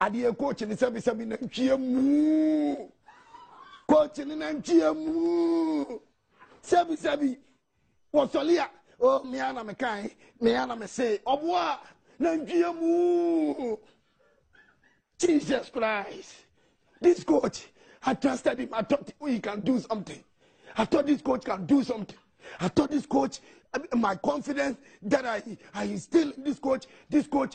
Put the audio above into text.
adeɛ coach ne sɛbisɛbi na ntwie mu coach ne na ntwie mu sɛbisɛbi wɔsɔli a o oh, mmea na me kan mmea na me se ɔboa na ntwie mu jesus christ this coach i trusted him i thought he can do something i thought this coach can do something i thought this coach my confidence that i i instill this coach this coach.